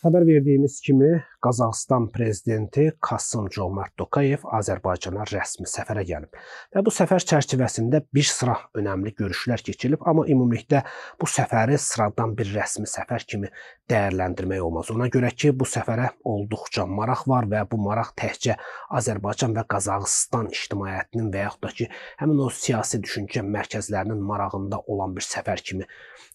Xəbər verdiyimiz kimi Qazaxıstan prezidenti Qasım Jomart Tokayev Azərbaycana rəsmi səfərə gəlib. Və bu səfər çərçivəsində bir sıra önəmli görüşlər keçirilib, amma ümumilikdə bu səfəri sıradan bir rəsmi səfər kimi dəyərləndirmək olmaz. Ona görə ki, bu səfərə olduqca maraq var və bu maraq təkcə Azərbaycan və Qazaxıstan ictimaiyyətinin və yaxud da ki, həmin o siyasi düşüncə mərkəzlərinin marağında olan bir səfər kimi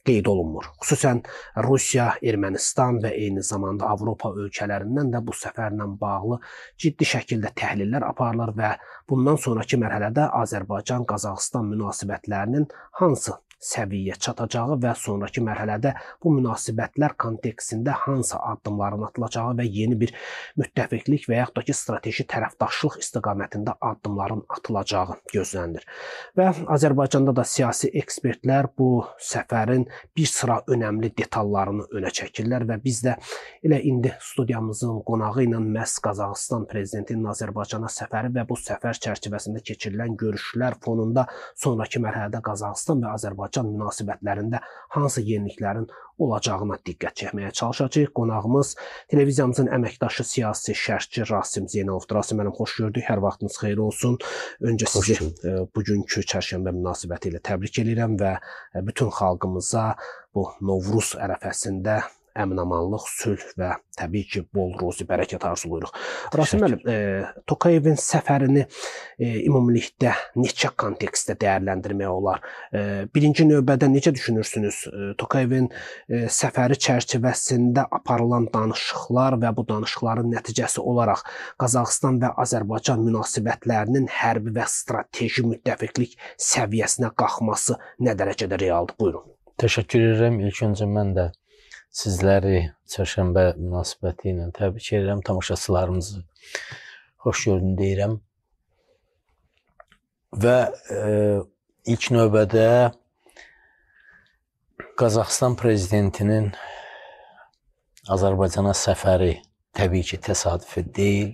qeyd olunmur. Xüsusən Rusiya, Ermənistan və eyni zamanda Avropa ölkələrindən də bu səfərlə bağlı ciddi şəkildə təhlillər aparılır və bundan sonrakı mərhələdə Azərbaycan-Qazaxıstan münasibətlərinin hansı səviyyə çatacağı və sonrakı mərhələdə bu münasibətlər kontekstində hansı addımların atılacağı və yeni bir müttəfiqlik və yaxud da ki strateji tərəfdaşlıq istiqamətində addımların atılacağı gözlənilir. Və Azərbaycanda da siyasi ekspertlər bu səfərin bir sıra önəmli detallarını önə çəkirlər və biz də elə indi studiyamızın qonağı ilə məhz Qazaxıstan prezidentinin Azərbaycana səfəri və bu səfər çərçivəsində keçirilən görüşlər fonunda sonrakı mərhələdə Qazaxıstan və Azərbaycan Azərbaycan münasibətlərində hansı yeniliklərin olacağına diqqət çəkməyə çalışacağıq. Qonağımız televiziyamızın əməkdaşı siyasi şərhçi Rasim Zeynalovdur. Rasim müəllim, xoş gördük. Hər vaxtınız xeyir olsun. Öncə xoş sizi e, bugünkü çərşənbə münasibətilə təbrik edirəm və e, bütün xalqımıza bu Novruz ərəfəsində əminamanlıq, sülh və təbii ki, bol ruzi bərəkət arzulayırıq. Rasim müəllim, e, Tokayevin səfərini e, ümumilikdə neçə kontekstdə dəyərləndirmək olar? E, birinci növbədə necə düşünürsünüz? E, Tokayevin e, səfəri çərçivəsində aparılan danışıqlar və bu danışıqların nəticəsi olaraq Qazaxıstan və Azərbaycan münasibətlərinin hərbi və strateji müttəfiqlik səviyyəsinə qalxması nə dərəcədə realdır? Buyurun. Təşəkkür edirəm. İlk öncə mən də sizləri çərşənbə münasibəti ilə təbrik edirəm, tamaşaçılarımızı xoş gördün deyirəm. Və e, ilk növbədə Qazaxıstan prezidentinin Azərbaycana səfəri təbii ki, təsadüfi deyil.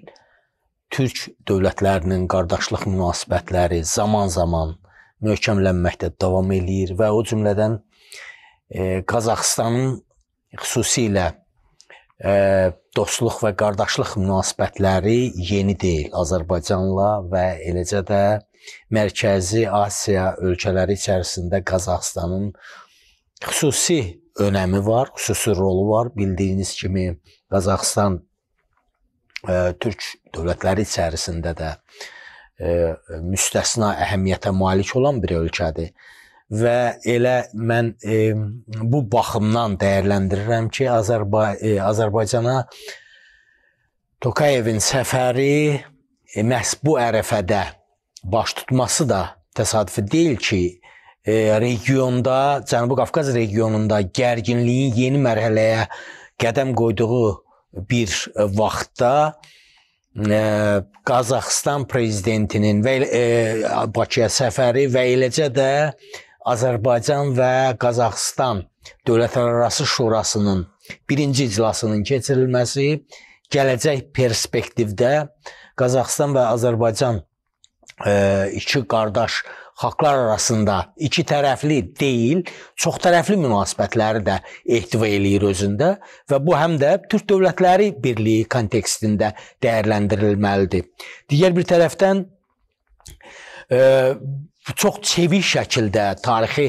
Türk dövlətlərinin qardaşlıq münasibətləri zaman-zaman möhkəmlənməkdə davam eləyir və o cümlədən e, Qazaxıstanın xüsusilə ə, e, dostluq və qardaşlıq münasibətləri yeni deyil Azərbaycanla və eləcə də Mərkəzi Asiya ölkələri içərisində Qazaxstanın xüsusi önəmi var, xüsusi rolu var. Bildiyiniz kimi Qazaxstan ə, e, Türk dövlətləri içərisində də ə, e, müstəsna əhəmiyyətə malik olan bir ölkədir və elə mən e, bu baxımdan dəyərləndirirəm ki, Azərba e, Azərbaycana Tokayevin səfəri e, məhz bu ərəfədə baş tutması da təsadüfi deyil ki, e, regionda, Cənubi Qafqaz regionunda gərginliyin yeni mərhələyə qədəm qoyduğu bir vaxtda Ə, e, Qazaxıstan prezidentinin və ə, e, Bakıya səfəri və eləcə də Azərbaycan və Qazaxıstan Dövlətlərarası Şurasının birinci iclasının keçirilməsi gələcək perspektivdə Qazaxıstan və Azərbaycan e, iki qardaş xalqlar arasında iki tərəfli deyil, çox tərəfli münasibətləri də ehtiva eləyir özündə və bu həm də Türk dövlətləri birliyi kontekstində dəyərləndirilməlidir. Digər bir tərəfdən e, çox çevik şəkildə tarixi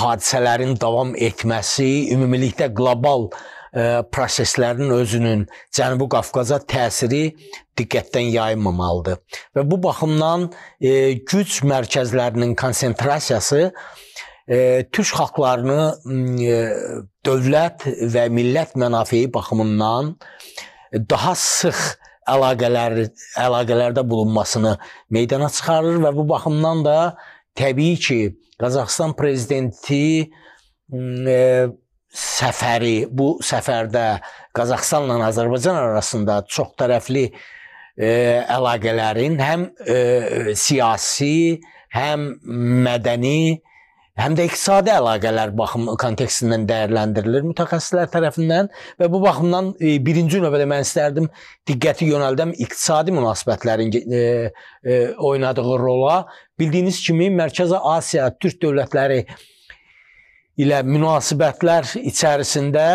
hadisələrin davam etməsi, ümumilikdə qlobal e, proseslərin özünün Cənubi Qafqaza təsiri diqqətdən yayınmamalıdır. Və bu baxımdan e, güc mərkəzlərinin konsentrasiyası e, türk xalqlarını dövlət və millət mənafeyi baxımından daha sıx əlaqələri əlaqələrdə bulunmasını meydana çıxarır və bu baxımdan da təbii ki, Qazaxıstan prezidenti e, səfəri bu səfərdə Qazaxıstanla Azərbaycan arasında çoxtərəfli e, əlaqələrin həm e, siyasi, həm mədəni həm də iqtisadi əlaqələr baxım kontekstindən dəyərləndirilir mütəxəssislər tərəfindən və bu baxımdan e, birinci növbədə mən istərdim diqqəti yönəldəm iqtisadi münasibətlərin e, e, oynadığı rola. Bildiyiniz kimi Mərkəzi Asiya Türk dövlətləri ilə münasibətlər içərisində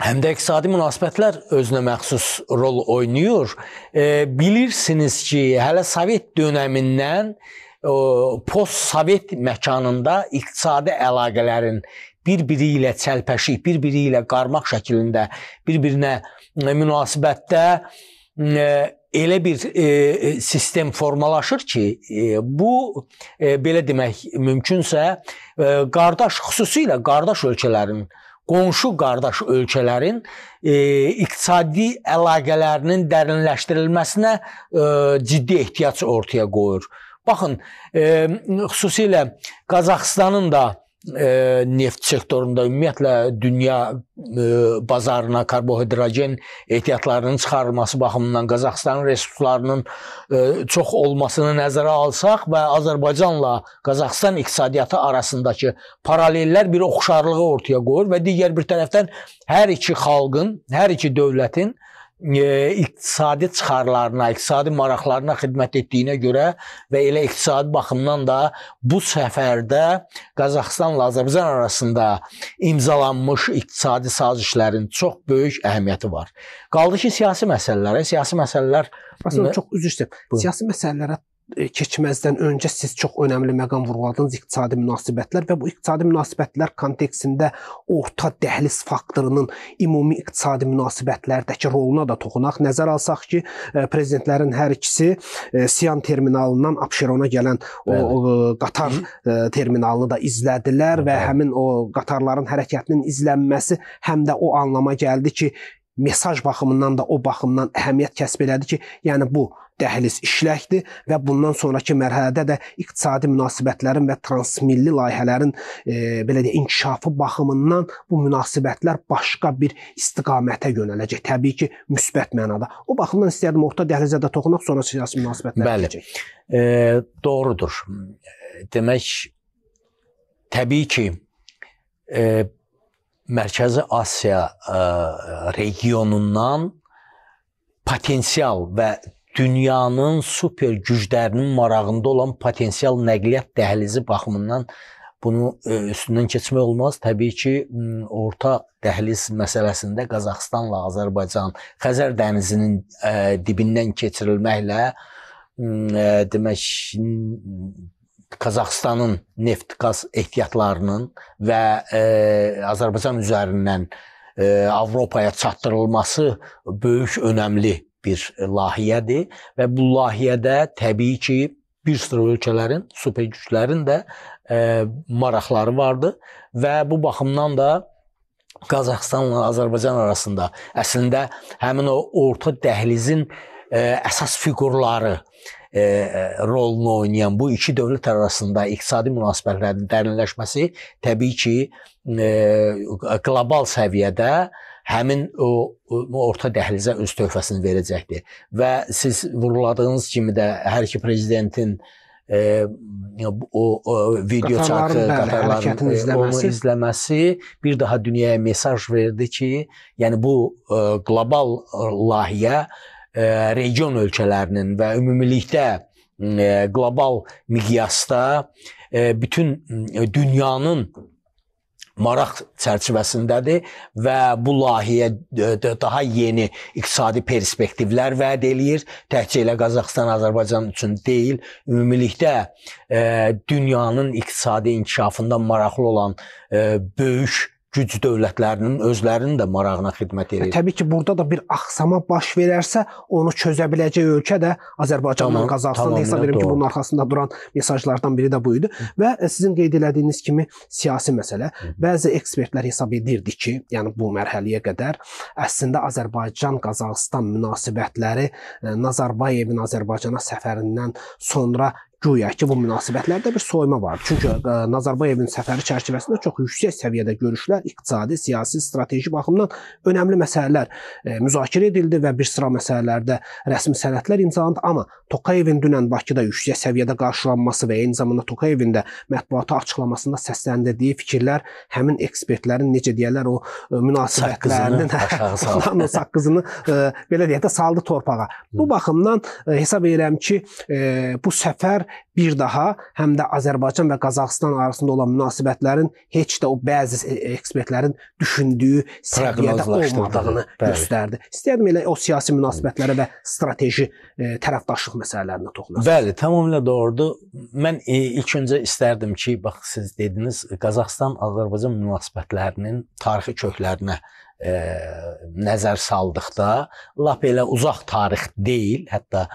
həm də iqtisadi münasibətlər özünə məxsus rol oynayır. E, bilirsiniz ki, hələ Sovet dövründən e, post-sovet məkanında iqtisadi əlaqələrin bir-biri ilə çəlpəşik, bir-biri ilə qarmaq şəklində bir-birinə münasibətdə e, elə bir e, sistem formalaşır ki, e, bu belə demək mümkünsə, qardaş xüsusilə qardaş ölkələrin qonşu qardaş ölkələrin e, iqtisadi əlaqələrinin dərinləşdirilməsinə e, ciddi ehtiyac ortaya qoyur. E, Baxın, e, xüsusilə Qazaxıstanın da e, neft sektorunda ümumiyyətlə dünya e, bazarına karbohidrogen ehtiyatlarının çıxarılması baxımından Qazaxıstanın resurslarının e, çox olmasını nəzərə alsaq və Azərbaycanla Qazaxıstan iqtisadiyyatı arasındakı paralellər bir oxşarlığı ortaya qoyur və digər bir tərəfdən hər iki xalqın, hər iki dövlətin iqtisadi çıxarlarına, iqtisadi maraqlarına xidmət etdiyinə görə və elə iqtisadi baxımdan da bu səfərdə Qazaxstanla Azərbaycan arasında imzalanmış iqtisadi sazişlərin çox böyük əhəmiyyəti var. Qaldı ki, siyasi məsələlərə, siyasi məsələlər Aslında çox üzr istəyirəm. Siyasi məsələlərə E, keçməzdən öncə siz çox önəmli məqam vurğuladınız iqtisadi münasibətlər və bu iqtisadi münasibətlər kontekstində orta dəhliz faktorunun ümumi iqtisadi münasibətlərdəki roluna da toxunaq. Nəzərə alsaq ki, e, prezidentlərin hər ikisi e, Siyan terminalından Abşerona gələn o, o qatar Hı. terminalını da izlədilər və həmin o qatarların hərəkətinin izlənməsi həm də o anlama gəldi ki, mesaj baxımından da o baxımdan əhəmiyyət kəsb elədi ki, yəni bu dəhliz işləkdir və bundan sonrakı mərhələdə də iqtisadi münasibətlərin və transmilli layihələrin e, belə deyə inkişafı baxımından bu münasibətlər başqa bir istiqamətə yönələcək. Təbii ki, müsbət mənada. O baxımdan istərdim orta dəhlizə də toxunaq, sonra siyasi münasibətlərə keçək. E, doğrudur. Demək təbii ki, e, Mərkəzi Asiya e, regionundan potensial və dünyanın super güclərinin marağında olan potensial nəqliyyat dəhlizi baxımından bunu e, üstündən keçmək olmaz. Təbii ki, orta dəhliz məsələsində Qazaxstanla Azərbaycan Xəzər dənizinin e, dibindən keçirilməklə e, demək Qazaxstanın neft-qaz ehtiyatlarının və Azərbaycan üzərindən Avropaya çatdırılması böyük önəmli bir layihədir və bu layihədə təbii ki, bir sıra ölkələrin, super güclərin də e, maraqları vardı və bu baxımdan da Qazaxstanla Azərbaycan arasında əslində həmin o orta dəhlizin e, əsas fiqurları e, e, rolunu oynayan bu iki dövlət arasında iqtisadi münasibətlərin dərinləşməsi təbii ki, e, qlobal səviyyədə e, həmin o, o orta dəhlizə öz töhfəsini verəcəkdir. Və siz vurğuladığınız kimi də hər iki prezidentin e, o, o video çatı qatarların e, izləməsi. onu izləməsi bir daha dünyaya mesaj verdi ki, yəni bu e, qlobal layihə e, region ölkələrinin və ümumilikdə e, qlobal miqyasda e, bütün e, dünyanın maraq çərçivəsindədir və bu layihəyə e, daha yeni iqtisadi perspektivlər vəd eləyir. Təkcə elə Qazaxstan, Azərbaycan üçün deyil, ümumilikdə e, dünyanın iqtisadi inkişafında maraqlı olan e, böyük güc dövlətlərinin özlərinin də marağına xidmət edir. Təbii ki, burada da bir axsama baş verərsə, onu çözə biləcək ölkə də Azərbaycanla tamam, Qazaxstan tamam, hesab edirəm ki, bunun arkasında duran mesajlardan biri də bu idi və e, sizin qeyd etdiyiniz kimi siyasi məsələ. Bəzi ekspertlər hesab edirdi ki, yəni bu mərhələyə qədər əslində Azərbaycan-Qazaxstan münasibətləri e, Nazarbayevin Azərbaycana səfərindən sonra Güya ki, bu münasibətlərdə bir soyma var. Çünki ə, e, Nazarbayevin səfəri çərçivəsində çox yüksək səviyyədə görüşlər, iqtisadi, siyasi, strateji baxımdan önəmli məsələlər ə, e, müzakirə edildi və bir sıra məsələlərdə rəsmi sənədlər imzalandı. Amma Tokayevin dünən Bakıda yüksək səviyyədə qarşılanması və eyni zamanda Tokayevin də mətbuata açıqlamasında səsləndirdiyi fikirlər həmin ekspertlərin necə deyirlər o ə, e, münasibətlərinin saqqızını, saqqızını belə deyək də saldı torpağa. Bu baxımdan ə, hesab edirəm ki, ə, bu səfər bir daha həm də Azərbaycan və Qazaxıstan arasında olan münasibətlərin heç də o bəzi e, e, ekspertlərin düşündüyü səviyyədə olmadığını bəli. göstərdi. İstəyirəm elə o siyasi münasibətlərə və strateji e, tərəfdaşlıq məsələlərinə toxunaq. Bəli, tamamilə doğrudur. Mən e, ilk öncə istərdim ki, bax siz dediniz Qazaxıstan-Azərbaycan münasibətlərinin tarixi köklərinə ə, nəzər saldıqda lap elə uzaq tarix deyil, hətta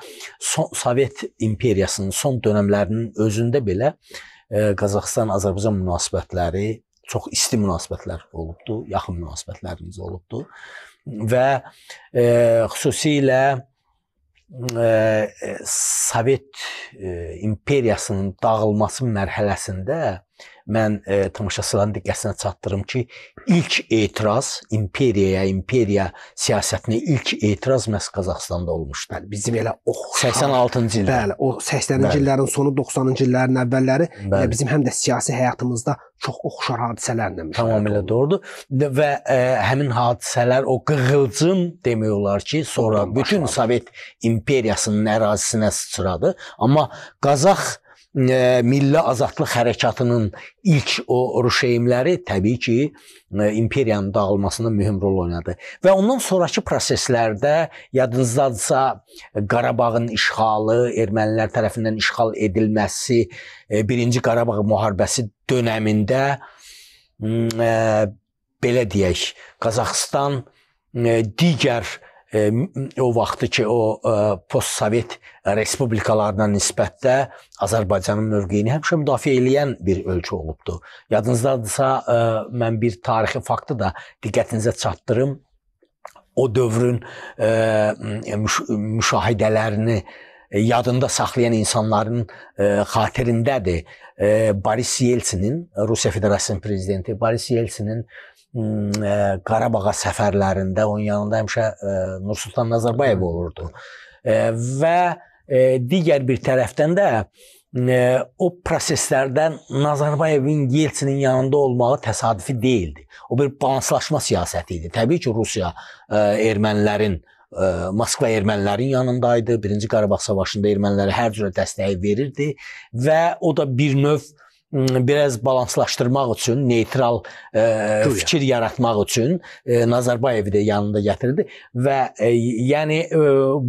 son, Sovet imperiyasının son dövrlərinin özündə belə Qazaxıstan-Azərbaycan münasibətləri çox isti münasibətlər olubdu, yaxın münasibətlərimiz olubdu və ə, xüsusilə ə, Sovet ə, imperiyasının dağılması mərhələsində mən e, tamaşaçıların diqqətinə çatdırım ki, ilk etiraz imperiyaya, imperiya siyasətinə ilk etiraz məhz Qazaxstanda olmuşdu. Bəli, bizim elə o 86-cı illər. Bəli, o 80-ci illərin sonu 90-cı illərin əvvəlləri e, bəli. bizim həm də siyasi həyatımızda çox oxşar hadisələrlə müşahidə Tamamilə doğrudur. Və ə, e, həmin hadisələr o qığılcım demək olar ki, sonra Ondan bütün başladı. Sovet imperiyasının ərazisinə sıçradı. Amma Qazax milli azadlıq hərəkatının ilk o rüşeymləri təbii ki, imperiyanın dağılmasında mühüm rol oynadı. Və ondan sonrakı proseslərdə yadınızdadırsa Qarabağın işğalı, ermənilər tərəfindən işğal edilməsi, 1-ci Qarabağ müharibəsi dövründə mm, belə deyək, Qazaxıstan digər o vaxtı ki, o postsovet respublikalarına nisbətdə Azərbaycanın mövqeyini həmişə müdafiə edən bir ölkə olubdu. Yadınızdadırsa, mən bir tarixi faktı da diqqətinizə çatdırım. O dövrün müşahidələrini yadında saxlayan insanların e, xatirindədir. E, Boris Yeltsinin, Rusiya Federasiyasının prezidenti Boris Yeltsinin Hmm, e, Qarabağa səfərlərində onun yanında həmişə e, Nursultan Nazarbayev olurdu. E, və digər bir tərəfdən də o proseslərdən Nazarbayevin Yeltsinin yanında olmağı təsadüfi deyildi. O bir balanslaşma siyasəti idi. Təbii ki, Rusiya ermənilərin Moskva ermənilərin yanındaydı. 1-ci Qarabağ savaşında ermənilərə hər cürə dəstəyi verirdi və o da bir növ biraz balanslaşdırmaq üçün, neytral ə, e, fikir yaratmaq üçün ə, e, Nazarbayevi də yanında gətirdi və ə, e, yəni ə,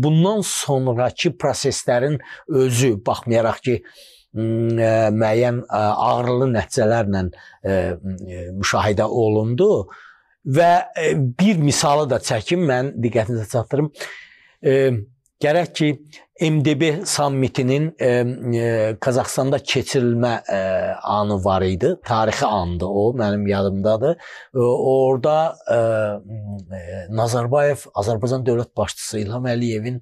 bundan sonrakı proseslərin özü baxmayaraq ki, ə, müəyyən ə, ağrılı nəticələrlə ə, müşahidə olundu və ə, bir misalı da çəkim mən diqqətinizə çatdırım. Ə, Gərək ki, MDB sammitinin e, e, Qazaxstanda keçirilmə e, anı var idi. Tarixi andı o, mənim yadımdadır. E, orada e, e Nazarbayev Azərbaycan dövlət başçısı İlham Əliyevin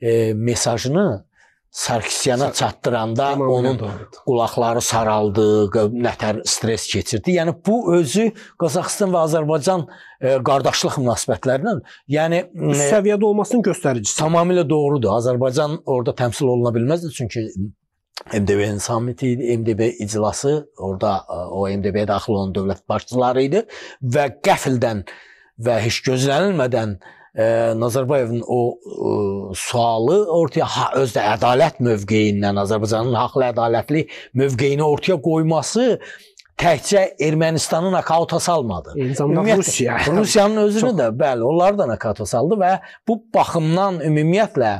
e, mesajını Sarkisyana çatdıranda tamam, onun doğrudur. qulaqları saraldı, nətər stress keçirdi. Yəni bu özü Qazaxıstan və Azərbaycan ə, e, qardaşlıq münasibətlərindən, yəni üst e, səviyyədə olmasının göstəricisi. Tamamilə doğrudur. Azərbaycan orada təmsil oluna bilməzdi çünki MDB-nin samiti idi, MDB iclası, orada e, o MDB-yə daxil olan dövlət başçıları idi və qəfildən və heç gözlənilmədən ə, e, Nazarbayevin o e, sualı ortaya ha, öz də ədalət mövqeyindən Azərbaycanın haqlı ədalətli mövqeyini ortaya qoyması təkcə Ermənistanı nakauta salmadı. E, ümumiyyətlə Rusiya, Rusiyanın özünü Çox. də bəli, onları da nakauta saldı və bu baxımdan ümumiyyətlə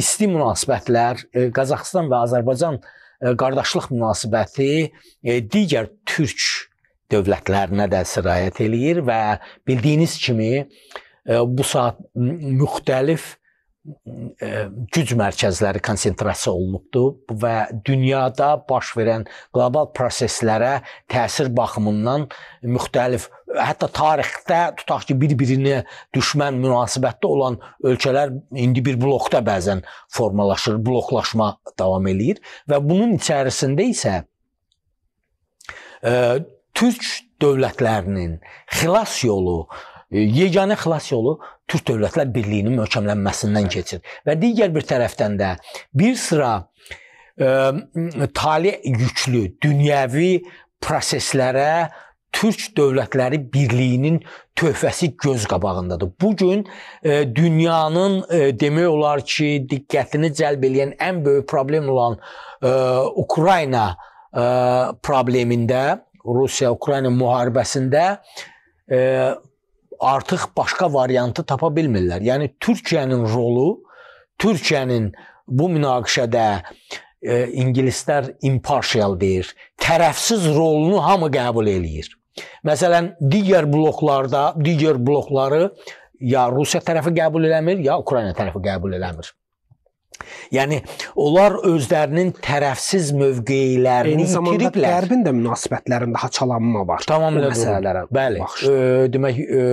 isti münasibətlər e, Qazaxıstan və Azərbaycan e, qardaşlıq münasibəti e, digər türk dövlətlərinə də sirayət eləyir və bildiyiniz kimi bu saat müxtəlif e, güc mərkəzləri konsentrasiya olunubdur və dünyada baş verən qlobal proseslərə təsir baxımından müxtəlif hətta tarixdə tutaq ki, bir-birinə düşmən münasibətdə olan ölkələr indi bir blokda bəzən formalaşır, bloklaşma davam eləyir və bunun içərisində isə ə, e, türk dövlətlərinin xilas yolu E, yeganə xilas yolu Türk Dövlətlər Birliyinin möhkəmlənməsindən keçir. Və digər bir tərəfdən də bir sıra ə, e, tali yüklü dünyəvi proseslərə Türk Dövlətləri Birliyinin töhfəsi göz qabağındadır. Bu gün e, dünyanın e, demək olar ki, diqqətini cəlb edən ən böyük problem olan e, Ukrayna e, problemində, Rusiya-Ukrayna müharibəsində e, artıq başqa variantı tapa bilmirlər. Yəni Türkiyənin rolu, Türkiyənin bu münaqişədə e, ingilislər impartial deyir, tərəfsiz rolunu hamı qəbul eləyir. Məsələn, digər bloklarda, digər blokları ya Rusiya tərəfi qəbul eləmir, ya Ukrayna tərəfi qəbul eləmir. Yəni onlar özlərinin tərəfsiz mövqeylərini itiriblər. Qərbin də münasibətlərində haçalanma var. Tamamilə məsələlərə. Bəli. Baxışda. E, demək e,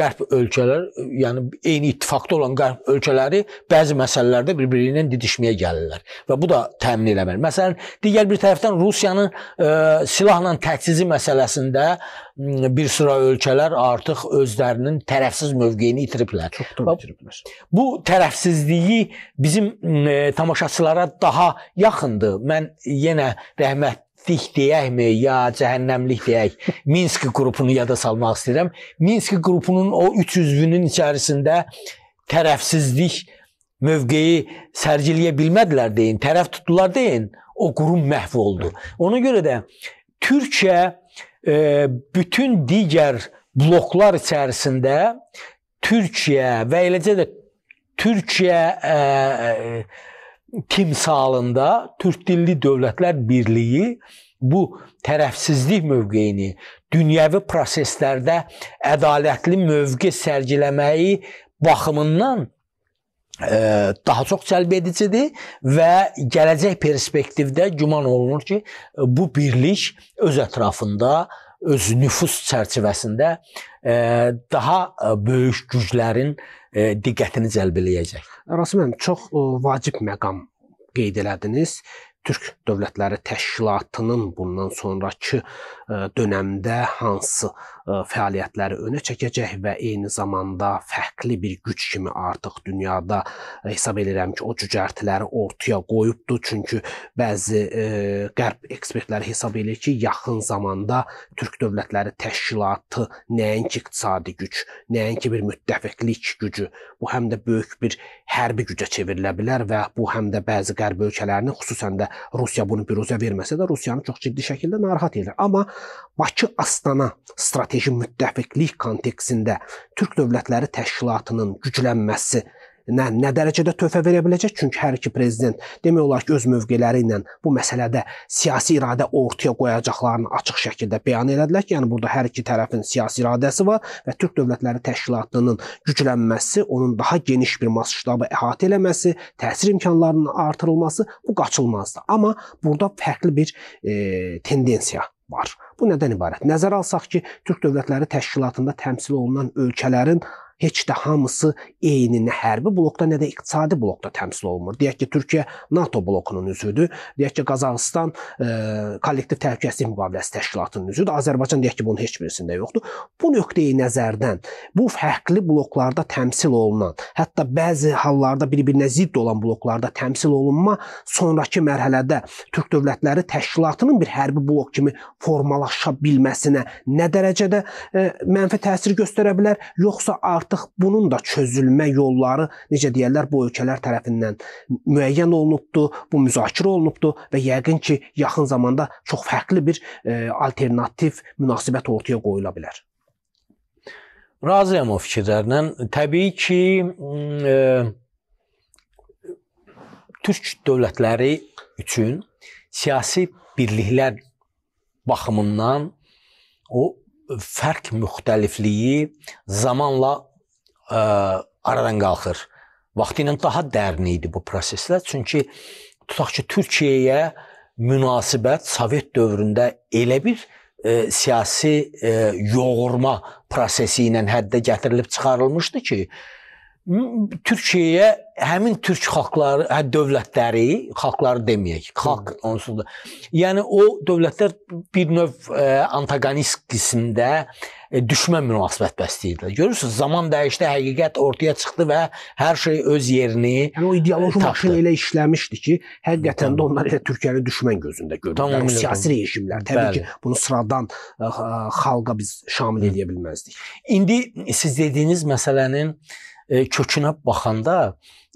qərb ölkələr, yəni eyni ittifaqda olan qərb ölkələri bəzi məsələlərdə bir-biriylə didişməyə gəlirlər və bu da təmin eləmir. Məsələn, digər bir tərəfdən Rusiyanın e, silahla təchizi məsələsində e, Hmm, bir sıra ölkələr artıq özlərinin tərəfsiz mövqeyini itiriblər. Çoxdan itiriblər. Bu tərəfsizliyi bizim hmm, e, tamaşaçılara daha yaxındır. Mən yenə rəhmət dik deyəkmi ya cəhənnəmlik deyək. Minsk qrupunu yada salmaq istəyirəm. Minsk qrupunun o 3 üzvünün içərisində tərəfsizlik mövqeyi sərgiləyə bilmədilər deyin, tərəf tutdular deyin, o qurum məhv oldu. Ona görə də Türkiyə bütün digər bloklar içərisində Türkiyə və eləcə də Türkiyə ə, e, e, timsalında türk dilli dövlətlər birliyi bu tərəfsizlik mövqeyini dünyəvi proseslərdə ədalətli mövqe sərgiləməyi baxımından daha çox cəlb edicidir və gələcək perspektivdə güman olunur ki, bu birlik öz ətrafında öz nüfus çərçivəsində e, daha böyük güclərin e, diqqətini cəlb eləyəcək. Rasimən çox e, vacib məqam qeyd elədiniz. Türk dövlətləri təşkilatının bundan sonrakı dövrdə hansı E, fəaliyyətləri önə çəkəcək və eyni zamanda fərqli bir güc kimi artıq dünyada hesab edirəm ki, o cücərtiləri ortaya qoyubdu. Çünki bəzi e, qərb ekspertləri hesab edir ki, yaxın zamanda Türk dövlətləri təşkilatı nəinki iqtisadi güc, nəinki bir müttəfiqlik gücü, bu həm də böyük bir hərbi gücə çevrilə bilər və bu həm də bəzi qərb ölkələrini, xüsusən də Rusiya bunu biruzə verməsə də Rusiyanı çox ciddi şəkildə narahat edir. Amma Bakı Astana strateji strateji müttəfiqlik kontekstində Türk dövlətləri təşkilatının güclənməsi nə, nə dərəcədə töhfə verə biləcək? Çünki hər iki prezident demək olar ki, öz mövqeləri ilə bu məsələdə siyasi iradə ortaya qoyacaqlarını açıq şəkildə bəyan elədilər ki, yəni burada hər iki tərəfin siyasi iradəsi var və Türk Dövlətləri Təşkilatının güclənməsi, onun daha geniş bir masştabı əhatə eləməsi, təsir imkanlarının artırılması bu qaçılmazdır. Amma burada fərqli bir e, tendensiya var. Bu nədən ibarət? Nəzərə alsaq ki, Türk dövlətləri təşkilatında təmsil olunan ölkələrin heç də hamısı eyni nə hərbi blokda, nə də iqtisadi blokda təmsil olunmur. Deyək ki, Türkiyə NATO blokunun üzvüdür. Deyək ki, Qazaxıstan e, kollektiv təhlükəsizlik müqaviləsi təşkilatının üzvüdür. Azərbaycan deyək ki, bunun heç birisində yoxdur. Bu nöqteyi nəzərdən bu fərqli bloklarda təmsil olunan, hətta bəzi hallarda bir-birinə zidd olan bloklarda təmsil olunma sonrakı mərhələdə Türk dövlətləri təşkilatının bir hərbi blok kimi formalaşa bilməsinə nə dərəcədə e, mənfi təsir göstərə bilər, yoxsa artıq artıq bunun da çözülmə yolları necə deyirlər bu ölkələr tərəfindən müəyyən olunubdu, bu müzakirə olunubdu və yəqin ki, yaxın zamanda çox fərqli bir e, alternativ münasibət ortaya qoyula bilər. Razıyam o fikirlərlə. Təbii ki, mm, e, türk dövlətləri üçün siyasi birliklər baxımından o fərq müxtəlifliyi zamanla ə, aradan qalxır. Vaxtı ilə daha dərin idi bu proseslər, çünki tutaq ki, Türkiyəyə münasibət Sovet dövründə elə bir e, siyasi e, yoğurma prosesi ilə həddə gətirilib çıxarılmışdı ki, Türkiyəyə həmin türk xalqları, hə dövlətləri, xalqları deməyək, xalq onsuz da. Yəni o dövlətlər bir növ e, antagonist qismdə e, E, düşmən münasibət bəsləyirdilər. Görürsüz, zaman dəyişdi, həqiqət ortaya çıxdı və hər şey öz yerini yəni o ideoloji e, maşın elə işləmişdi ki, həqiqətən də onlar elə Türkiyəni düşmən gözündə görürdülər. O siyasi rejimlər təbii Bəli. ki, bunu sıradan ə, e, xalqa biz şamil edə bilməzdik. İndi siz dediyiniz məsələnin ə, kökünə baxanda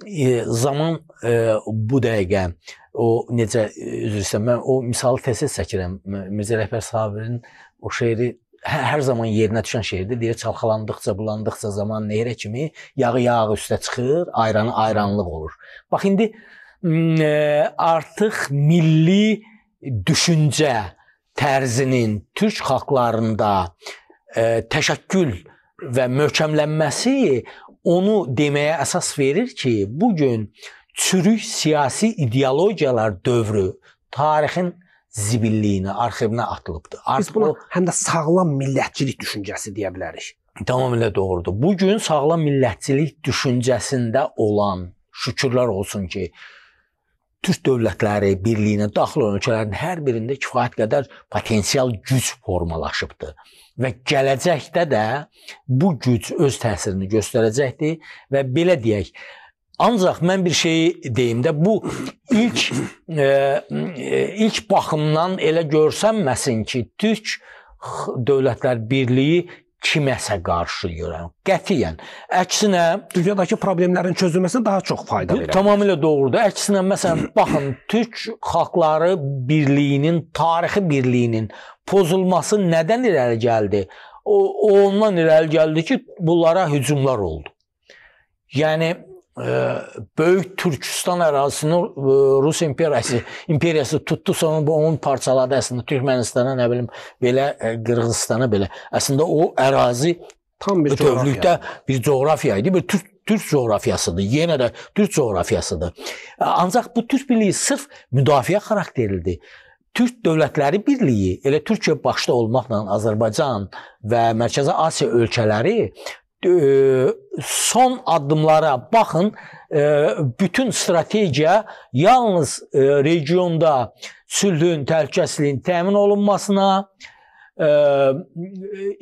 ə, zaman ə, bu dəqiqə o necə üzr istəyirəm mən o misalı tez-tez çəkirəm. Mirzə Rəhbər Sabirin o şeiri Hə, hər zaman yerinə düşən şeydir. Deyir, çalxalandıqca, bulandıqca zaman nehirə kimi yağı yağ üstə çıxır, ayranı ayranlıq olur. Bax indi mm, e, artıq milli düşüncə tərzinin türk xalqlarında e, təşəkkül və möhkəmlənməsi onu deməyə əsas verir ki, bu gün çürük siyasi ideologiyalar dövrü tarixin zibilliyinə, arxivnə atılıbdır. Artıq Biz buna o, həm də sağlam millətçilik düşüncəsi deyə bilərik. Tamamilə doğrudur. Bu gün sağlam millətçilik düşüncəsində olan şükürlər olsun ki, Türk dövlətləri birliyinə daxil olan ölkələrin hər birində kifayət qədər potensial güc formalaşıbdır və gələcəkdə də bu güc öz təsirini göstərəcəkdir və belə deyək, Ancaq mən bir şeyi deyim də bu ilk e, e ilk baxımdan elə görsənməsin ki, Türk Dövlətlər Birliyi kiməsə qarşı yürəm. Qətiyyən. Əksinə, dünyadakı problemlərin çözülməsinə daha çox fayda verir. Tamamilə doğrudur. Əksinə, məsələn, baxın, Türk xalqları birliyinin, tarixi birliyinin pozulması nədən irəli gəldi? O, o ondan irəli gəldi ki, bunlara hücumlar oldu. Yəni böyük Türkistan ərazisini e, Rus imperiyası imperiyası tutdu, sonra bu onun parçaladı əslində Türkmənistana, nə bilim, belə e, Qırğızstana belə. Əslində o ərazi tam bir dövlükdə bir coğrafiya idi, bir türk Türk coğrafiyasıdır. Yenə də Türk coğrafiyasıdır. E, ancaq bu Türk birliyi sırf müdafiə xarakterlidir. Türk dövlətləri birliyi elə Türkiyə başda olmaqla Azərbaycan və Mərkəzi Asiya ölkələri son addımlara baxın, bütün strategiya yalnız e, regionda sülhün, təhlükəsizliyin təmin olunmasına, ə, e,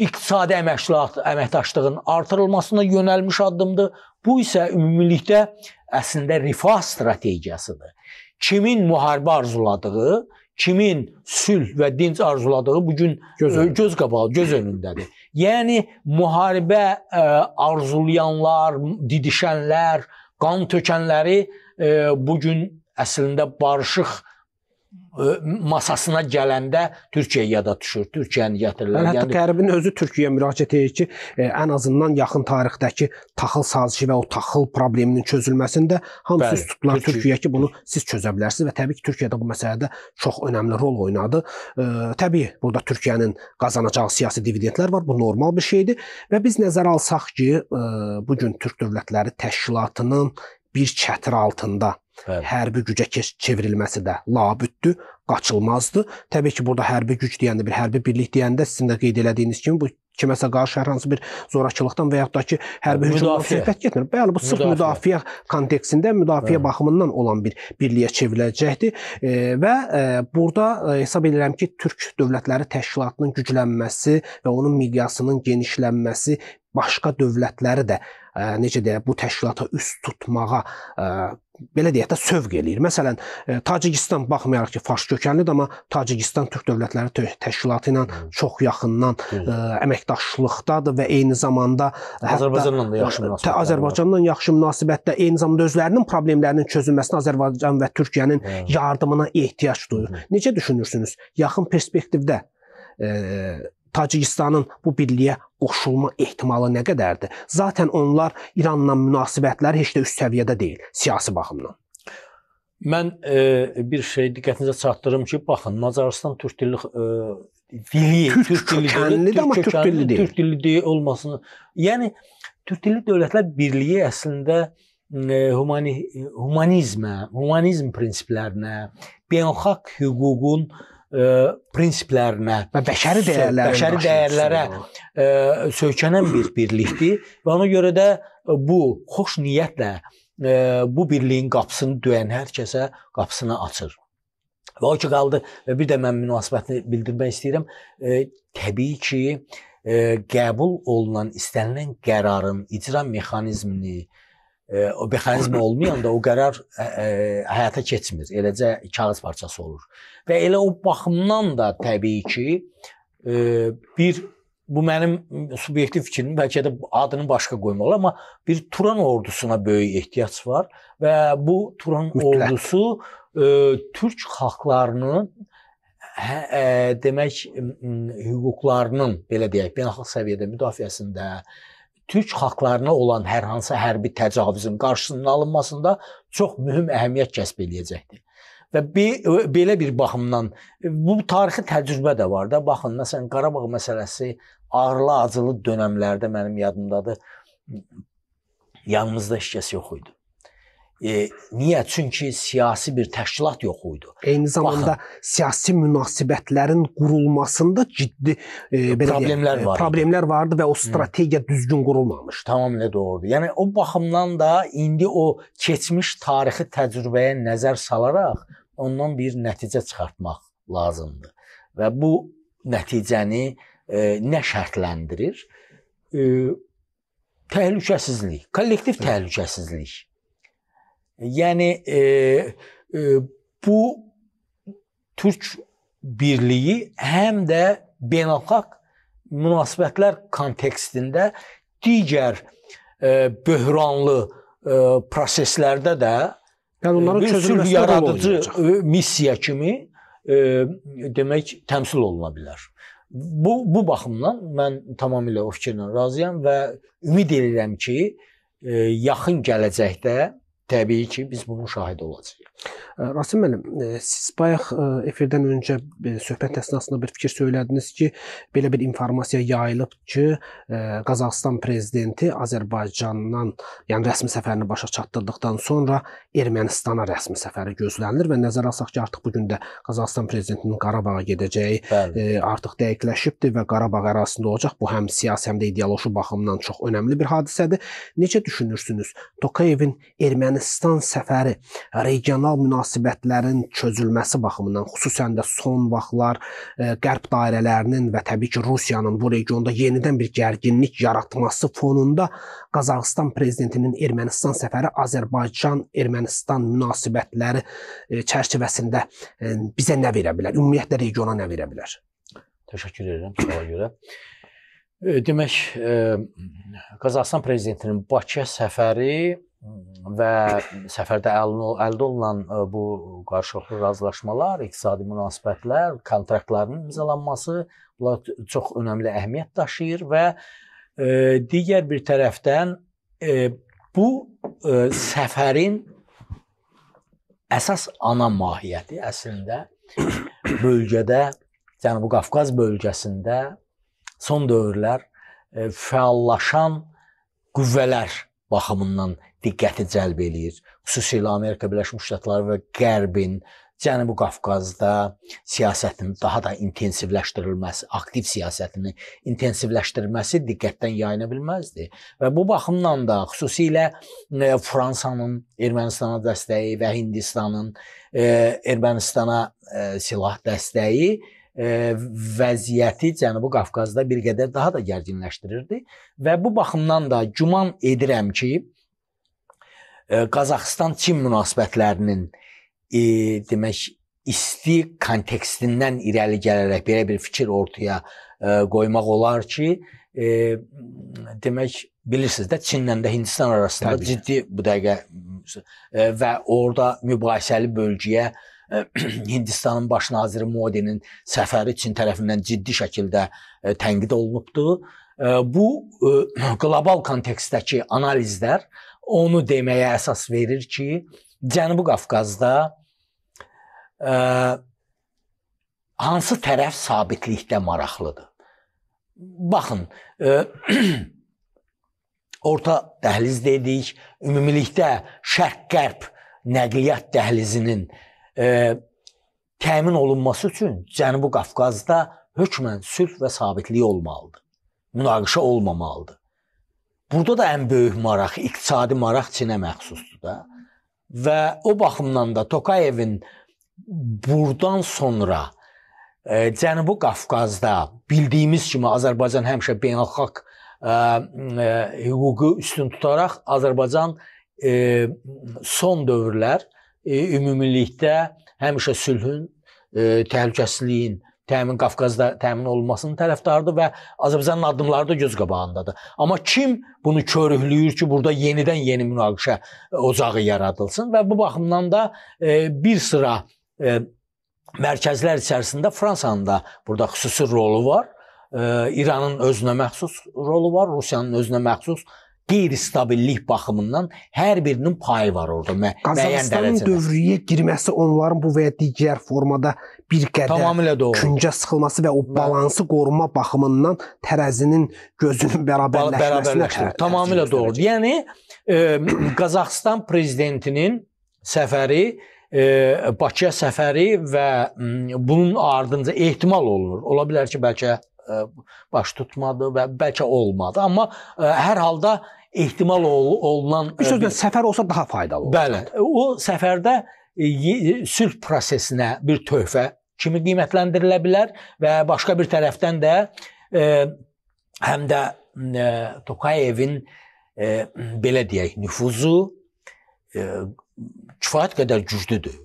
iqtisadi əməkdaşlıq, əməkdaşlığın artırılmasına yönəlmiş addımdır. Bu isə ümumilikdə əslində rifah strategiyasıdır. Kimin müharibə arzuladığı, kimin sülh və dinc arzuladığı bu gün göz, e, göz qabağı, göz önündədir. Yəni müharibə ə, e, arzulayanlar, didişənlər, qan tökənləri ə, e, bu gün əslində barışıq masasına gələndə Türkiyə yada düşür. Türkiyəni gətirirlər. Hətta yəni Qərbin özü Türkiyəyə müraciət edir ki, ə, e, ən azından yaxın tarixdəki taxıl sazişi və o taxıl probleminin çözülməsində hamısı üst tutulan Türkiyə ki, bunu siz çözə bilərsiniz və təbii ki, Türkiyə də bu məsələdə çox önəmli rol oynadı. Ə, e, təbii burada Türkiyənin qazanacağı siyasi dividentlər var. Bu normal bir şeydir və biz nəzərə alsaq ki, ə, e, bu gün Türk dövlətləri təşkilatının bir çətir altında Bəli. Hərbi gücə çevrilməsi də labüddür, qaçılmazdır. Təbii ki, burada hərbi güc deyəndə, bir hərbi birlik deyəndə sizin də qeyd elədiyiniz kimi bu kiməsə qarşı hər hansı bir zorakılıqdan və yaxud da ki, hərbi hücumdan söhbət getmir. Bəli, bu sırf müdafiə, müdafiə kontekstində müdafiə Bəli. baxımından olan bir birliyə çevriləcəkdir e, və e, burada e, hesab edirəm ki, Türk dövlətləri təşkilatının güclənməsi və onun miqyasının genişlənməsi başqa dövlətləri də e, necə deyə bu təşkilata üst tutmağa e, belə deyək də sövq eləyir. Məsələn, e, Tacikistan baxmayaraq ki, fars kökənlidir, amma Tacikistan Türk Dövlətləri Təşkilatı ilə çox yaxından Hı. ə, e, əməkdaşlıqdadır və eyni zamanda Azərbaycanla da yaxşı münasibətlər. Azərbaycanla yaxşı münasibətdə eyni zamanda özlərinin problemlərinin çözülməsinə Azərbaycan və Türkiyənin Hı. Hə. yardımına ehtiyac duyur. Hı. Necə düşünürsünüz? Yaxın perspektivdə ə, e, Tacikistanın bu birliyə qoşulma ehtimalı nə qədərdir? Zaten onlar İranla münasibətləri heç də üst səviyyədə deyil siyasi baxımdan. Mən e, bir şey diqqətinizə çatdırım ki, baxın, Macaristan türk dilli e, dili, türk, türk dilli kökənlidir, amma türk dilli deyil. Türk dilli deyil olmasını. Yəni türk dilli dövlətlər birliyi əslində e, humani humanizmə, humanizm prinsiplərinə, beynəlxalq hüququn prinsiplərinə və bəşəri dəyərlərə, bəşəri dəyərlərə ə, söykənən bir birlikdir və ona görə də bu xoş niyyətlə ə, bu birliyin qapısını döyən hər kəsə qapısını açır. Və o ki qaldı və bir də mən münasibətini bildirmək istəyirəm. Ə, təbii ki, ə, qəbul olunan istənilən qərarın icra mexanizmini, ə, o mexanizm olmayanda o qərar ə, ə, həyata keçmir. Eləcə kağız parçası olur. Və elə o baxımdan da təbii ki, ə, e, bir bu mənim subyektiv fikrim, bəlkə də adını başqa qoymalı, amma bir Turan ordusuna böyük ehtiyac var və bu Turan Mütləq. ordusu ə, e, türk xalqlarının hə, ə, demək hüquqlarının belə deyək, beynəlxalq səviyyədə müdafiəsində, ə, türk xalqlarına olan hər hansı hərbi təcavüzün qarşısının alınmasında çox mühüm əhəmiyyət kəsb eləyəcəkdir. Və be, belə bir baxımdan e, bu tarixi təcrübə də var da. Baxın, məsələn, Qarabağ məsələsi ağrılı-acılı dövrlərdə mənim yadımdadır. Yanımızda heç kəs yox idi. E, niyə? Çünki siyasi bir təşkilat yox idi. Eyni zamanda Baxın, siyasi münasibətlərin qurulmasında ciddi e, belə problemlər deyək, var. Problemlər vardı və o strategiya Hı. düzgün qurulmamışdı. Tamamilə doğrudur. Yəni o baxımdan da indi o keçmiş tarixi təcrübəyə nəzər salaraq ondan bir nəticə çıxartmaq lazımdır. Və bu nəticəni e, nə şərtləndirir? E, təhlükəsizlik, kollektiv təhlükəsizlik Yəni e, e, bu türk birliyi həm də beynəlxalq münasibətlər kontekstində digər e, böhranlı e, proseslərdə də yəni onların e, çözülməsi yaradıcı e, missiya kimi e, demək təmsil oluna bilər. Bu bu baxımdan mən tamamilə o fikirlə razıyam və ümid edirəm ki, e, yaxın gələcəkdə Təbii ki, biz bunun şahidi olacağıq. Rasim müəllim, e, siz bayaq e, efirdən öncə e, söhbət əsnasında bir fikir söylədiniz ki, belə bir informasiya yayılıb ki, Qazaxıstan prezidenti Azərbaycandan, yəni rəsmi səfərini başa çatdırdıqdan sonra Ermənistana rəsmi səfəri gözlənilir və nəzərə alsaq ki, artıq bu gün də Qazaxıstan prezidentinin Qarabağa gedəcəyi Bəli. artıq dəqiqləşibdi və Qarabağ ərazisində olacaq. Bu həm siyasi, həm də ideoloji baxımdan çox önəmli bir hadisədir. Necə düşünürsünüz? Tokayevin Ermənistan səfəri regional münasibətlər münasibətlərin çözülməsi baxımından, xüsusən də son vaxtlar ə, e, qərb dairələrinin və təbii ki, Rusiyanın bu regionda yenidən bir gərginlik yaratması fonunda Qazaxıstan prezidentinin Ermənistan səfəri Azərbaycan-Ermənistan münasibətləri ə, e, çərçivəsində ə, e, bizə nə verə bilər? Ümumiyyətlə regiona nə verə bilər? Təşəkkür edirəm suala görə. Demək, Qazaxıstan prezidentinin Bakıya səfəri və səfərdə əldə olunan e, bu qarşılıqlı razılaşmalar, iqtisadi münasibətlər, kontraktların imzalanması bunlar çox önəmli əhəmiyyət daşıyır və e, digər bir tərəfdən e, bu səfərin əsas ana mahiyyəti əslində bölgədə, Cənubi Qafqaz bölgəsində son dövrlər fəallaşan qüvvələr baxımından diqqəti cəlb eləyir. Xüsusilə Amerika Birləşmiş Ştatları və Qərbin Cənubi Qafqazda siyasətin daha da intensivləşdirilməsi, aktiv siyasətini intensivləşdirməsi diqqətdən yayına bilməzdi. Və bu baxımdan da xüsusilə e, Fransanın Ermənistana dəstəyi və Hindistanın e, Ermənistana e, silah dəstəyi vəziyyəti Cənubi Qafqazda bir qədər daha da gərginləşdirirdi və bu baxımdan da güman edirəm ki, Qazaxıstan-Çin münasibətlərinin e, demək isti kontekstindən irəli gələrək belə bir fikir ortaya e, qoymaq olar ki, e, demək bilirsiniz də Çinlə də Hindistan arasında Təbii. ciddi bu dəqiqə e, və orada mübahisəli bölgəyə e, Hindistanın baş naziri Modinin səfəri Çin tərəfindən ciddi şəkildə e, tənqid olunubdu. E, bu e, qlobal kontekstdəki analizlər e, onu deməyə əsas verir ki, Cənubi Qafqazda ə, e, hansı tərəf sabitlikdə maraqlıdır? Baxın, ə, e, orta dəhliz dedik, ümumilikdə şərq-qərb nəqliyyat dəhlizinin ə, e, təmin olunması üçün Cənubi Qafqazda hökmən sülh və sabitlik olmalıdır. Münaqişə olmamalıdır. Burada da ən böyük maraq, iqtisadi maraq Çinə məxsusdur da. Və o baxımdan da Tokayevin burdan sonra e, Cənubi Qafqazda bildiyimiz kimi Azərbaycan həmişə beynəlxalq e, e, hüququ üstün tutaraq Azərbaycan e, son dövrlər e, ümumilikdə həmişə sülhün, e, təhlükəsizliyin təmin Qafqazda təmin olunmasının tərəfdarıdır və Azərbaycanın addımları da göz qabağındadır. Amma kim bunu körüklüyür ki, burada yenidən yeni münaqişə ocağı yaradılsın və bu baxımdan da e, bir sıra e, mərkəzlər içərisində Fransanın da burada xüsusi rolu var. E, İranın özünə məxsus rolu var, Rusiyanın özünə məxsus qeyri-stabillik baxımından hər birinin payı var orada mə müəyyən dərəcədə. Qazaxstanın dövrüyə girməsi onların bu və ya digər formada bir qədər tamamilə doğru. Küncə sıxılması və o balansı qoruma baxımından tərəzinin gözünün bərabərləşməsinə tamamilə doğru. Yəni ə, e, Qazaxstan prezidentinin səfəri ə, e, Bakıya səfəri və ə, bunun ardınca ehtimal olunur. Ola bilər ki, bəlkə baş tutmadı və bəlkə olmadı. Amma ə, hər halda ehtimal ol olunan bir sözlə səfər olsa daha faydalı olur. Bəli, o səfərdə ə, e, e, sülh prosesinə bir töhfə kimi qiymətləndirilə bilər və başqa bir tərəfdən də ə, e, həm də ə, Tokayevin ə, belə deyək nüfuzu ə, kifayət qədər güclüdür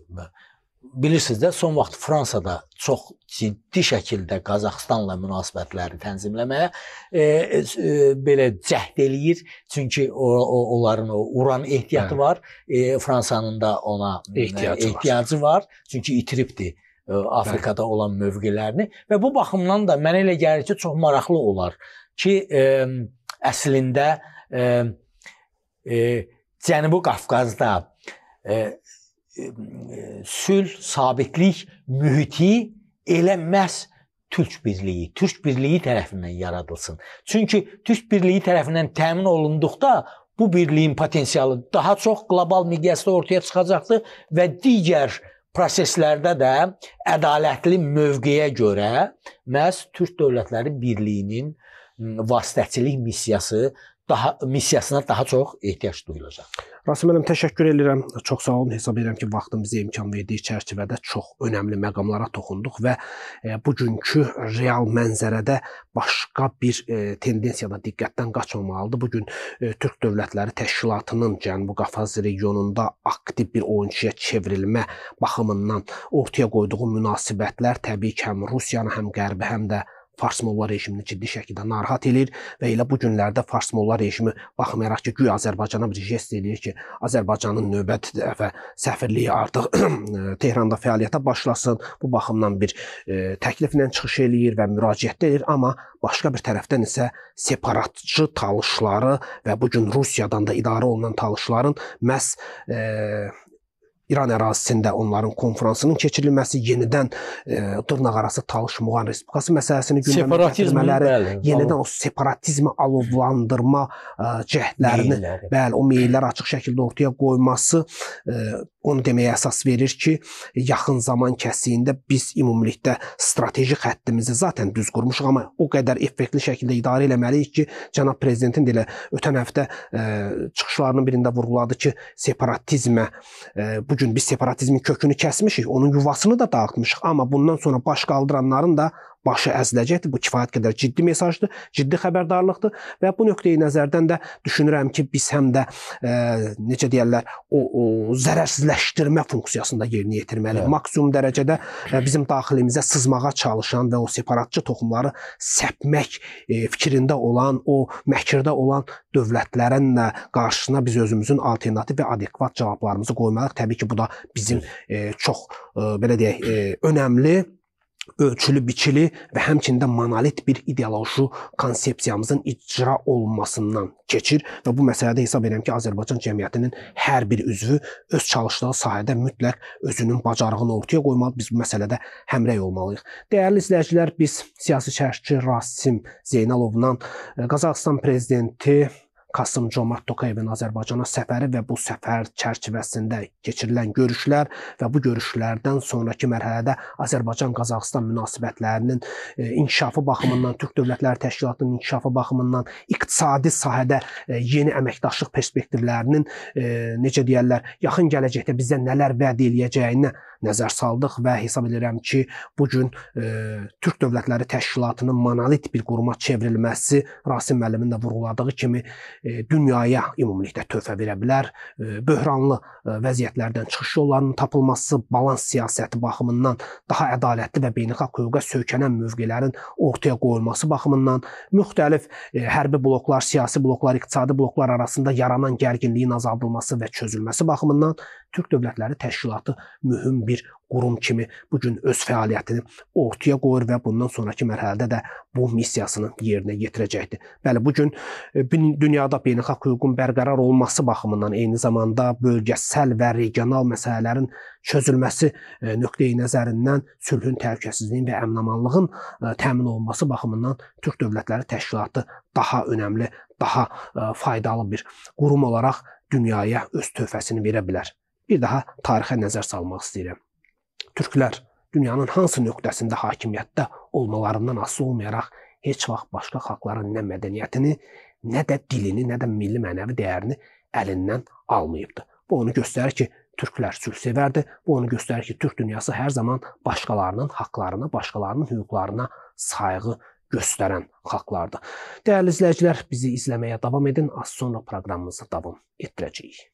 bilirsiniz də son vaxt Fransada çox ciddi şəkildə Qazaxstanla münasibətləri tənzimləməyə e, e, e, belə cəhd eləyir. Çünki o, o onların o uran ehtiyatı Hə. var. E, Fransanın da ona ehtiyacı, Ehtiyacı var. ehtiyacı var. Çünki itiribdi e, Afrikada olan mövqelərini və bu baxımdan da mənə elə gəlir ki, çox maraqlı olar ki, e, əslində e, e, Cənubi Qafqazda e, E, sülh, sabitlik mühiti elə məhz Türk birliyi, Türk birliyi tərəfindən yaradılsın. Çünki Türk birliyi tərəfindən təmin olunduqda bu birliyin potensialı daha çox qlobal miqyasda ortaya çıxacaqdır və digər proseslərdə də ədalətli mövqeyə görə məhz Türk dövlətləri birliyinin vasitəçilik missiyası daha missiyasına daha çox ehtiyac duyulacaq. Rasim müəllim təşəkkür edirəm. Çox sağ olun. Hesab edirəm ki, vaxtın bizə imkan verdiyi çərçivədə çox önəmli məqamlara toxunduq və e, bugünkü real mənzərədə başqa bir e, tendensiyada diqqətdən qaçmamalıdır. Bu gün e, Türk dövlətləri təşkilatının Cənubi Qafqaz regionunda aktiv bir oyunçuya çevrilmə baxımından ortaya qoyduğu münasibətlər təbii ki, həm Rusiyanı, həm Qərbi, həm də Fars molla rejimini ciddi şəkildə narahat eləyir və elə bu günlərdə Fars molla rejimi baxmayaraq ki, güya Azərbaycana bir jest eləyir ki, Azərbaycanın növbətidir və səfirliyi artıq Tehranda fəaliyyətə başlasın. Bu baxımdan bir e, təkliflə çıxış eləyir və müraciət edir, amma başqa bir tərəfdən isə separatçı talışları və bu gün Rusiyadan da idarə olunan talışların məhz e, İran ərazisində onların konfransının keçirilməsi, yenidən e, dırnaqarası talışmuğan respublikası məsələsini gündəmə gətirmələri, bəli, yenidən alov. o separatizmi alovlandırma e, cəhdlərini, Meyilləri. bəli, o meyllər açıq şəkildə ortaya qoyması e, onu deməyə əsas verir ki, yaxın zaman kəsiyində biz ümumilikdə strateji xəttimizi zaten düz qurmuşuq, amma o qədər effektli şəkildə idarə eləməliyik ki, cənab prezidentin də elə ötən həftə ə, e, çıxışlarının birində vurğuladı ki, separatizmə e, bu gün biz separatizmin kökünü kəsmişik, onun yuvasını da dağıtmışıq, amma bundan sonra baş qaldıranların da başı əziləcəkdir. Bu kifayət qədər ciddi mesajdır, ciddi xəbərdarlıqdır və bu nöqteyi nəzərdən də düşünürəm ki, biz həm də e, necə deyirlər, o, o zərərsizləşdirmə funksiyasında yerinə yetirməliyik. Maksimum dərəcədə e, bizim daxilimizə sızmağa çalışan və o separatçı toxumları səpmək e, fikrində olan, o məkirdə olan dövlətlərin də qarşısına biz özümüzün alternativ və adekvat cavablarımızı qoymalıyıq. Təbii ki, bu da bizim e, çox e, belə deyək, e, önəmli ölçülü, biçili və həmçində monolit bir ideoloji konsepsiyamızın icra olunmasından keçir və bu məsələdə hesab edirəm ki, Azərbaycan cəmiyyətinin hər bir üzvü öz çalışdığı sahədə mütləq özünün bacarığını ortaya qoymalı, biz bu məsələdə həmrəy olmalıyıq. Dəyərli izləyicilər, biz siyasi şərhçi Rasim Zeynalovdan e, Qazaxıstan prezidenti Kasım Comart Tokayevin Azərbaycana səfəri və bu səfər çərçivəsində keçirilən görüşlər və bu görüşlərdən sonrakı mərhələdə Azərbaycan-Qazaxıstan münasibətlərinin e, inkişafı baxımından, Türk Dövlətləri Təşkilatının inkişafı baxımından iqtisadi sahədə e, yeni əməkdaşlıq perspektivlərinin e, necə deyirlər, yaxın gələcəkdə bizə nələr vəd eləyəcəyinə nəzər saldıq və hesab edirəm ki, bu gün Türk Dövlətləri Təşkilatının monolit bir quruma çevrilməsi Rasim müəllimin də vurğuladığı kimi E, dünyaya ümumilikdə töhfə verə bilər. E, böhranlı e, vəziyyətlərdən çıxış yollarının tapılması balans siyasəti baxımından daha ədalətli və beynəlxalq hüquqa söykənən mövqelərin ortaya qoyulması baxımından müxtəlif hərbi bloklar, siyasi bloklar, iqtisadi bloklar arasında yaranan gərginliyin azaldılması və çözülməsi baxımından Türk Dövlətləri Təşkilatı mühüm bir qurum kimi bu gün öz fəaliyyətini ortaya qoyur və bundan sonrakı mərhələdə də bu missiyasını yerinə yetirəcəkdir. Bəli, bu gün e, dünyada beynəlxalq hüququn bərqərar olması baxımından eyni zamanda bölgəsəl və regional məsələlərin çözülməsi e, nöqteyi nəzərindən sülhün, təhlükəsizliyin və əminamanlığın e, təmin olunması baxımından Türk Dövlətləri Təşkilatı daha önəmli, daha faydalı bir qurum olaraq dünyaya öz töhfəsini verə bilər bir daha tarixə nəzər salmaq istəyirəm. Türklər dünyanın hansı nöqtəsində hakimiyyətdə olmalarından asılı olmayaraq heç vaxt başqa xalqların nə mədəniyyətini, nə də dilini, nə də milli mənəvi dəyərini əlindən almayıbdı. Bu onu göstərir ki, türklər sülhsevərdir. Bu onu göstərir ki, türk dünyası hər zaman başqalarının haqqlarına, başqalarının hüquqlarına sayğı göstərən xalqlardır. Dəyərli izləyicilər, bizi izləməyə davam edin. Az sonra proqramımızı davam etdirəcəyik.